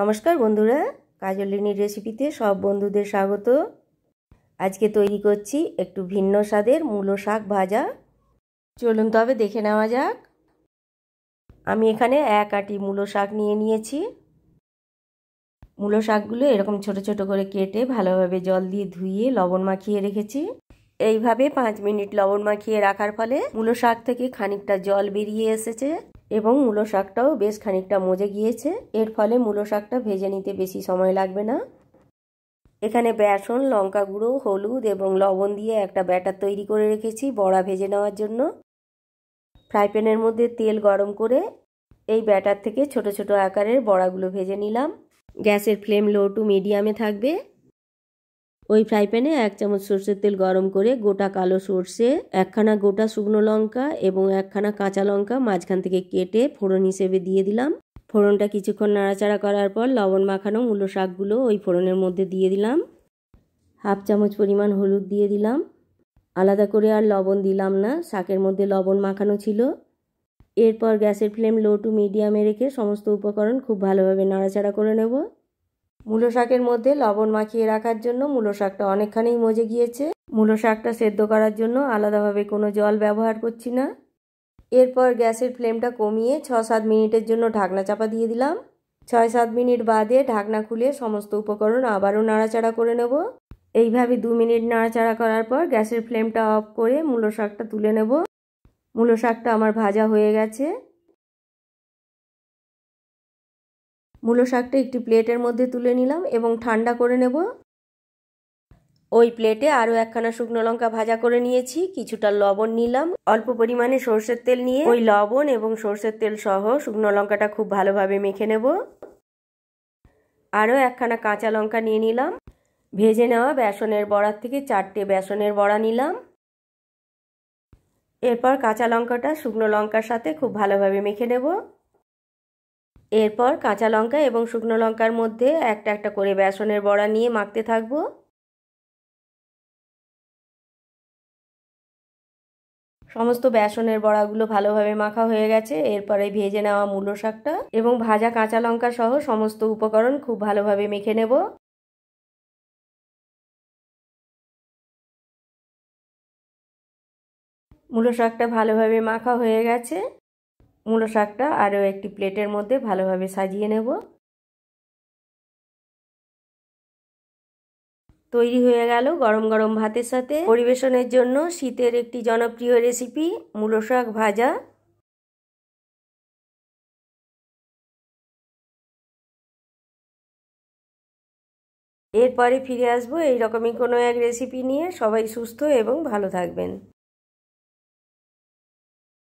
নমস্কার বন্ধুরা কাজলিনীর রেসিপিতে সব বন্ধুদের স্বাগত আজকে তৈরি করছি একটু ভিন্ন স্বাদের মূলো শাক ভাজা চলুন তবে দেখে নেওয়া যাক আমি এখানে এক আটি মূলো শাক নিয়ে নিয়েছি মূলো শাকগুলো এরকম ছোট ছোট করে কেটে ভালোভাবে জল দিয়ে ধুয়ে লবণ মাখিয়ে রেখেছি এইভাবে পাঁচ মিনিট লবণ মাখিয়ে রাখার ফলে মূলো শাক থেকে খানিকটা জল বেরিয়ে এসেছে এবং মূলো শাকটাও বেশ খানিকটা মজে গিয়েছে এর ফলে মূলো শাকটা ভেজে নিতে বেশি সময় লাগবে না এখানে বেসন লঙ্কা গুঁড়ো হলুদ এবং লবণ দিয়ে একটা ব্যাটার তৈরি করে রেখেছি বড়া ভেজে নেওয়ার জন্য ফ্রাই প্যানের মধ্যে তেল গরম করে এই ব্যাটার থেকে ছোট ছোট আকারের বড়াগুলো ভেজে নিলাম গ্যাসের ফ্লেম লো টু মিডিয়ামে থাকবে ওই ফ্রাই প্যানে এক চামচ সর্ষের তেল গরম করে গোটা কালো সর্ষে একখানা গোটা শুকনো লঙ্কা এবং একখানা কাঁচা লঙ্কা মাঝখান থেকে কেটে ফোড়ন হিসেবে দিয়ে দিলাম ফোড়নটা কিছুক্ষণ নাড়াচাড়া করার পর লবণ মাখানো মূলো শাকগুলো ওই ফোড়নের মধ্যে দিয়ে দিলাম হাফ চামচ পরিমাণ হলুদ দিয়ে দিলাম আলাদা করে আর লবণ দিলাম না শাকের মধ্যে লবণ মাখানো ছিল এরপর গ্যাসের ফ্লেম লো টু মিডিয়ামে রেখে সমস্ত উপকরণ খুব ভালোভাবে নাড়াচাড়া করে নেব মূলো শাকের মধ্যে লবণ মাখিয়ে রাখার জন্য মূলো শাকটা অনেকখানি মজে গিয়েছে মূলো শাকটা সেদ্ধ করার জন্য আলাদাভাবে কোনো জল ব্যবহার করছি না এরপর গ্যাসের ফ্লেমটা কমিয়ে ছ সাত মিনিটের জন্য ঢাকনা চাপা দিয়ে দিলাম ছয় সাত মিনিট বাদে ঢাকনা খুলে সমস্ত উপকরণ আবারও নাড়াচাড়া করে নেব এইভাবে দু মিনিট নাড়াচাড়া করার পর গ্যাসের ফ্লেমটা অফ করে মূলো শাকটা তুলে নেব মূলো শাকটা আমার ভাজা হয়ে গেছে মূলো শাকটা একটি প্লেটের মধ্যে তুলে নিলাম এবং ঠান্ডা করে নেব ওই প্লেটে আরও একখানা শুকনো লঙ্কা ভাজা করে নিয়েছি কিছুটা লবণ নিলাম অল্প পরিমাণে সর্ষের তেল নিয়ে ওই লবণ এবং সর্ষের তেল সহ শুকনো লঙ্কাটা খুব ভালোভাবে মেখে নেব আরও একখানা কাঁচা লঙ্কা নিয়ে নিলাম ভেজে নেওয়া বেসনের বড়ার থেকে চারটে বেসনের বড়া নিলাম এরপর কাঁচা লঙ্কাটা শুকনো লঙ্কার সাথে খুব ভালোভাবে মেখে নেবো এরপর কাঁচা লঙ্কা এবং শুকনো লঙ্কার মধ্যে একটা একটা করে বেসনের বড়া নিয়ে মাখতে থাকবো সমস্ত বেসনের বড়াগুলো ভালোভাবে মাখা হয়ে গেছে এরপরে ভেজে নেওয়া মূলো শাকটা এবং ভাজা কাঁচা লঙ্কা সহ সমস্ত উপকরণ খুব ভালোভাবে মেখে নেব মূলো শাকটা ভালোভাবে মাখা হয়ে গেছে মূলো শাকটা আরও একটি প্লেটের মধ্যে ভালোভাবে সাজিয়ে নেব তৈরি হয়ে গেল গরম গরম ভাতের সাথে পরিবেশনের জন্য শীতের একটি জনপ্রিয় রেসিপি মূলো শাক ভাজা এরপরে ফিরে আসবো এইরকমই কোনো এক রেসিপি নিয়ে সবাই সুস্থ এবং ভালো থাকবেন